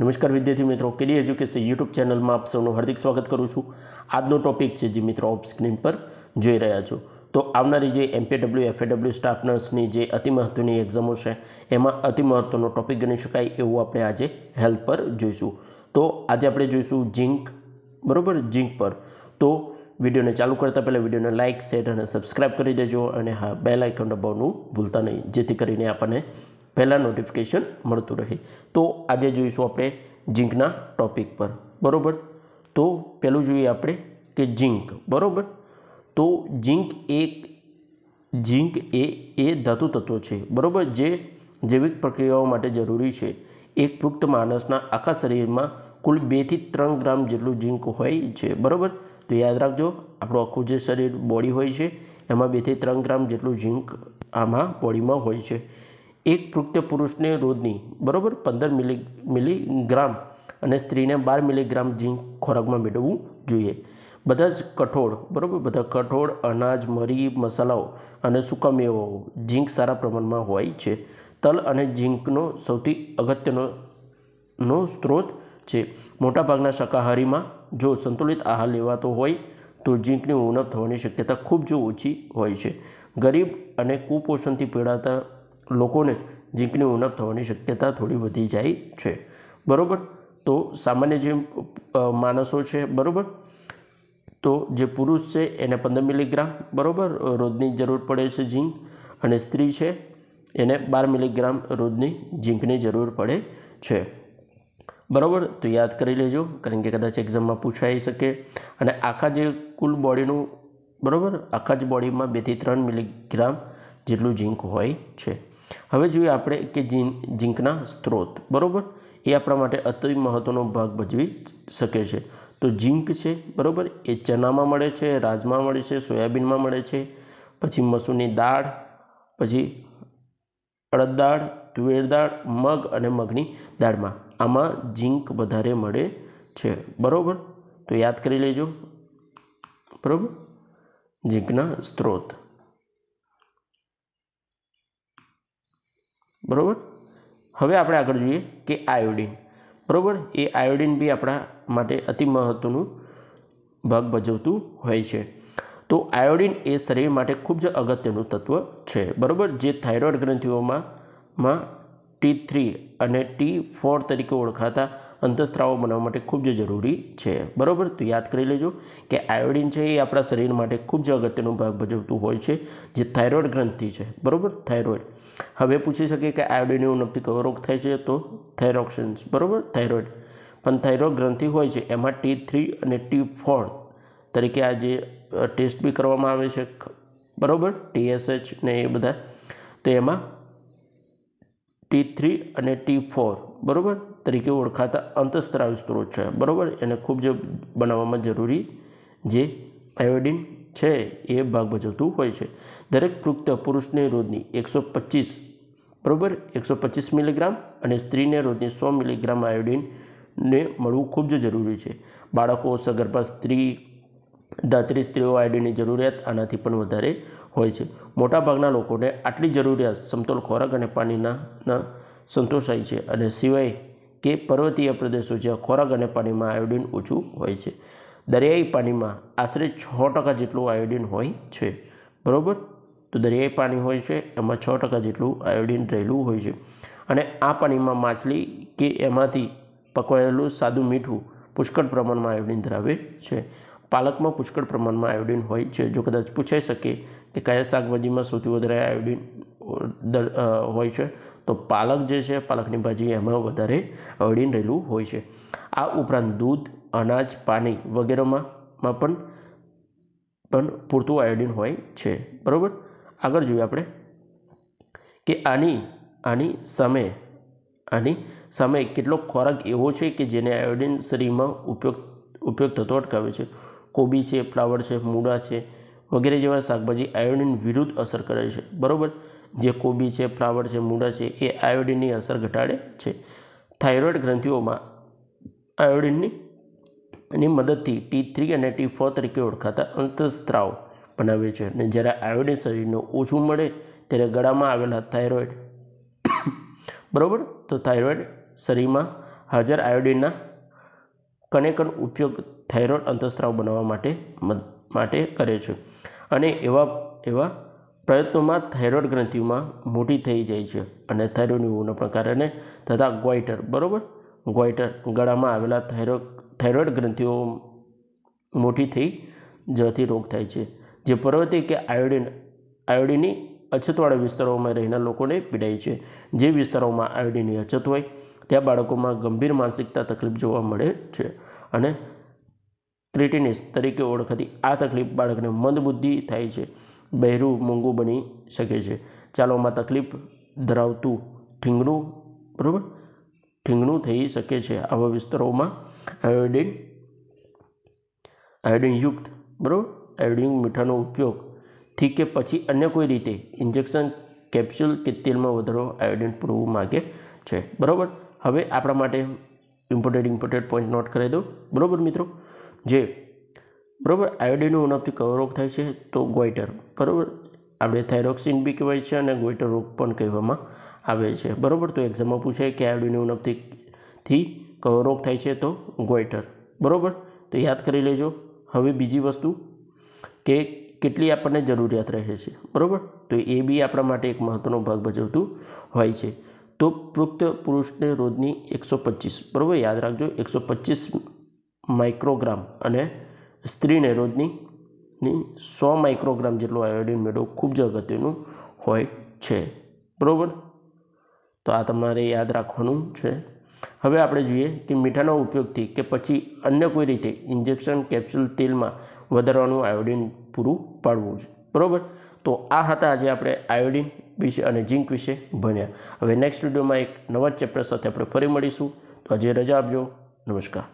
નમસ્કાર વિદ્યાર્થી મિત્રો કેડી એજ્યુકેશન યુટ્યુબ ચેનલમાં આપ સૌનું હાર્દિક સ્વાગત કરું છું આજનો ટોપિક છે જે મિત્રો ઓફ સ્ક્રીન પર જોઈ રહ્યા છો તો આવનારી જે એમપીડબલ્યુ એફએડબ્લ્યુ સ્ટાફ નર્સની જે અતિ મહત્ત્વની એક્ઝામો છે એમાં અતિ મહત્ત્વનો ટોપિક ગણી શકાય એવું આપણે આજે હેલ્થ પર જોઈશું તો આજે આપણે જોઈશું ઝીંક બરાબર ઝીંક પર તો વિડીયોને ચાલુ કરતાં પહેલાં વિડીયોને લાઇક શેર અને સબસ્ક્રાઇબ કરી દેજો અને હા બેલ આઇકન દબાવવાનું ભૂલતા નહીં જેથી કરીને આપણને પહેલાં નોટિફિકેશન મળતું રહે તો આજે જોઈશું આપણે ઝીંકના ટોપિક પર બરાબર તો પહેલું જોઈએ આપણે કે ઝીંક બરાબર તો ઝીંક એક ઝીંક એ એ ધાતુ તત્વ છે બરાબર જે જૈવિક પ્રક્રિયાઓ માટે જરૂરી છે એક પુખ્ત માણસના આખા શરીરમાં કુલ બેથી ત્રણ ગ્રામ જેટલું ઝીંક હોય છે બરાબર તો યાદ રાખજો આપણું આખું જે શરીર બોડી હોય છે એમાં બેથી ત્રણ ગ્રામ જેટલું ઝીંક આમાં બોડીમાં હોય છે એક પૃક્ત પુરુષને રોજની બરાબર પંદર મિલી મિલીગ્રામ અને સ્ત્રીને બાર મિલીગ્રામ જીંક ખોરાકમાં મેળવવું જોઈએ બધા જ કઠોળ બરાબર બધા કઠોળ અનાજ મરી મસાલાઓ અને સૂકા મેવાઓ ઝીંક સારા પ્રમાણમાં હોય છે તલ અને ઝીંકનો સૌથી અગત્યનો નો સ્ત્રોત છે મોટાભાગના શાકાહારીમાં જો સંતુલિત આહાર લેવાતો હોય તો ઝીંકની ઉણપ થવાની શક્યતા ખૂબ જ ઓછી હોય છે ગરીબ અને કુપોષણથી પીડાતા લોકોને ઝીંકની ઉણપ થવાની શક્યતા થોડી વધી જાય છે બરાબર તો સામાન્ય જે માણસો છે બરાબર તો જે પુરુષ છે એને પંદર મિલીગ્રામ બરાબર રોજની જરૂર પડે છે ઝીંક અને સ્ત્રી છે એને બાર મિલીગ્રામ રોજની ઝીંકની જરૂર પડે છે બરાબર તો યાદ કરી લેજો કારણ કે કદાચ એક્ઝામમાં પૂછાઈ શકે અને આખા જે કુલ બોડીનું બરાબર આખા જ બોડીમાં બેથી ત્રણ મિલીગ્રામ જેટલું ઝીંક હોય છે હવે જોઈએ આપણે કે ઝીંકના સ્ત્રોત બરાબર એ આપણા માટે અતિ મહત્ત્વનો ભાગ ભજવી શકે છે તો ઝીંક છે બરાબર એ ચનામાં મળે છે રાજમાં મળે છે સોયાબીનમાં મળે છે પછી મસૂરની દાળ પછી અડદ દાળ તુવેર દાળ મગ અને મગની દાળમાં આમાં ઝીંક વધારે મળે છે બરાબર તો યાદ કરી લેજો બરાબર ઝીંકના સ્ત્રોત બરાબર હવે આપણે આગળ જોઈએ કે આયોડિન બરાબર એ આયોડિન બી આપણા માટે અતિ મહત્ત્વનું ભાગ ભજવતું હોય છે તો આયોડિન એ શરીર માટે ખૂબ જ અગત્યનું તત્વ છે બરાબર જે થાઇરોઇડ ગ્રંથિઓમાં ટી થ્રી અને ટી ફોર તરીકે ઓળખાતા અંતસ્ત્રાવો બનાવવા માટે ખૂબ જ જરૂરી છે બરાબર તો યાદ કરી લેજો કે આયોડિન છે એ આપણા શરીર માટે ખૂબ જ અગત્યનું ભાગ ભજવતું હોય છે જે થાઇરોઇડ ગ્રંથિ છે બરાબર થાઇરોઇડ હવે પૂછી શકીએ કે આયોડિનનો ઉણપથી કયો રોગ થાય છે તો થાઇરોક્સિન્સ બરાબર થાઇરોઇડ પણ થાઇરોઇડ ગ્રંથિ હોય છે એમાં ટી થ્રી અને ટી ફોર તરીકે આ જે ટેસ્ટ બી કરવામાં આવે છે બરાબર ટીએસએચ ને એ બધા તો એમાં ટી થ્રી અને ટી ફોર બરાબર તરીકે ઓળખાતા અંતસ્ત્રાવ સ્ત્રોત છે બરાબર એને ખૂબ જ બનાવવામાં જરૂરી જે આયોડિન છે એ ભાગ ભજવતું હોય છે દરેક પુખ્ત પુરુષને રોજની એકસો પચીસ બરાબર એકસો પચીસ મિલીગ્રામ અને સ્ત્રીને રોજની સો મિલીગ્રામ આયોડિનને મળવું ખૂબ જ જરૂરી છે બાળકો સગર્ભા સ્ત્રી દાત્રી સ્ત્રીઓ આયોડિનની જરૂરિયાત આનાથી પણ વધારે હોય છે મોટાભાગના લોકોને આટલી જરૂરિયાત સમતોલ ખોરાક અને પાણીના સંતોષાય છે અને સિવાય કે પર્વતીય પ્રદેશો જ્યાં ખોરાક અને પાણીમાં આયોડિન ઓછું હોય છે દરિયાઈ પાણીમાં આશરે છ ટકા જેટલું આયોડિન હોય છે બરાબર તો દરિયાઈ પાણી હોય છે એમાં છ ટકા જેટલું આયોડિન રહેલું હોય છે અને આ પાણીમાં માછલી કે એમાંથી પકવાયેલું સાદું મીઠું પુષ્કળ પ્રમાણમાં આયોડિન ધરાવે છે પાલકમાં પુષ્કળ પ્રમાણમાં આયોડિન હોય છે જો કદાચ પૂછાઈ શકે કે કયા શાકભાજીમાં સૌથી વધારે આયોડિન હોય છે તો પાલક જે છે પાલકની ભાજી એમાં વધારે આયોડિન રહેલું હોય છે આ ઉપરાંત દૂધ અનાજ પાણી વગેરેમાં પણ પણ પૂરતું આયોડિન હોય છે બરાબર આગળ જોઈએ આપણે કે આની આની સામે આની સામે કેટલો ખોરાક એવો છે કે જેને આયોડિન શરીરમાં ઉપયોગ ઉપયોગ થતો અટકાવે છે કોબી છે ફ્લાવર છે મૂળા છે વગેરે જેવા શાકભાજી આયોડિન વિરુદ્ધ અસર કરે છે બરાબર જે કોબી છે ફ્લાવર છે મૂળા છે એ આયોડિનની અસર ઘટાડે છે થાઇરોઇડ ગ્રંથિઓમાં આયોડિનની ની મદદથી ટી થ્રી અને ટી ફોર તરીકે ઓળખાતા અંતઃસ્ત્રાવ બનાવે છે અને જ્યારે આયોડિન શરીરને ઓછું મળે ત્યારે ગળામાં આવેલા થાઇરોઇડ બરાબર તો થાઇરોઇડ શરીરમાં હાજર આયોડિનના કનેકન ઉપયોગ થાઇરોઇડ અંતઃસ્ત્રાવ બનાવવા માટે માટે કરે છે અને એવા એવા પ્રયત્નોમાં થાઇરોઇડ ગ્રંથિમાં મોટી થઈ જાય છે અને થાઇરોઇડની ઉણપના કારણે તથા ગ્વાઇટર બરાબર ગ્વાઇટર ગળામાં આવેલા થાઇરોઇડ થાઇરોઇડ ગ્રંથિઓ મોટી થઈ જવાથી રોગ થાય છે જે પર્વતી કે આયોડિન આયોડિનની અછતવાળા વિસ્તારોમાં રહેનાર લોકોને પીડાય છે જે વિસ્તારોમાં આયોડિનની અછત હોય ત્યાં બાળકોમાં ગંભીર માનસિકતા તકલીફ જોવા મળે છે અને ક્રિટિનિસ તરીકે ઓળખાતી આ તકલીફ બાળકને મંદબુદ્ધિ થાય છે બહેરું મોંઘું બની શકે છે ચાલોમાં તકલીફ ધરાવતું ઠીંગણું બરાબર ઠીંગણું થઈ શકે છે આવા વિસ્તારોમાં આયોડિન આયોડિનયુક્ત બરાબર આયોડિન મીઠાનો ઉપયોગ થી કે પછી અન્ય કોઈ રીતે ઇન્જેક્શન કેપ્સ્યુલ કે તેલમાં વધારો આયોડિન પૂરવું માગે છે બરાબર હવે આપણા માટે ઇમ્પોર્ટેડ ઇમ્પોર્ટેડ પોઈન્ટ નોટ કરાવી દો બરાબર મિત્રો જે બરાબર આયોડિનનો ઉણપથી કયો રોગ થાય છે તો ગોઇટર બરાબર આપણે થાઇરોક્સિન બી કહેવાય છે અને ગોઈટર રોગ પણ કહેવામાં આવે છે બરાબર તો એક્ઝામમાં પૂછાય કે આયોડિન ઉણપથી કયો રોગ થાય છે તો ગોઈટર બરાબર તો યાદ કરી લેજો હવે બીજી વસ્તુ કે કેટલી આપણને જરૂરિયાત રહે છે બરાબર તો એ બી આપણા માટે એક મહત્ત્વનો ભાગ ભજવતું હોય છે તો પુખ્ત પુરુષને રોજની એકસો પચીસ બરાબર યાદ રાખજો એકસો પચીસ માઇક્રોગ્રામ અને સ્ત્રીને રોજની સો માઇક્રોગ્રામ જેટલો આયોડિન મેળવવું ખૂબ જ અગત્યનું હોય છે બરાબર તો આ તમારે યાદ રાખવાનું છે હવે આપણે જોઈએ કે મીઠાના ઉપયોગથી કે પછી અન્ય કોઈ રીતે ઇન્જેક્શન કેપ્સ્યુલ તેલમાં વધારવાનું આયોડિન પૂરું પાડવું છે બરાબર તો આ હતા આજે આપણે આયોડિન વિશે અને ઝીંક વિશે ભણ્યા હવે નેક્સ્ટ વિડીયોમાં એક નવા ચેપ્ટર સાથે આપણે ફરી મળીશું તો આજે રજા આપજો નમસ્કાર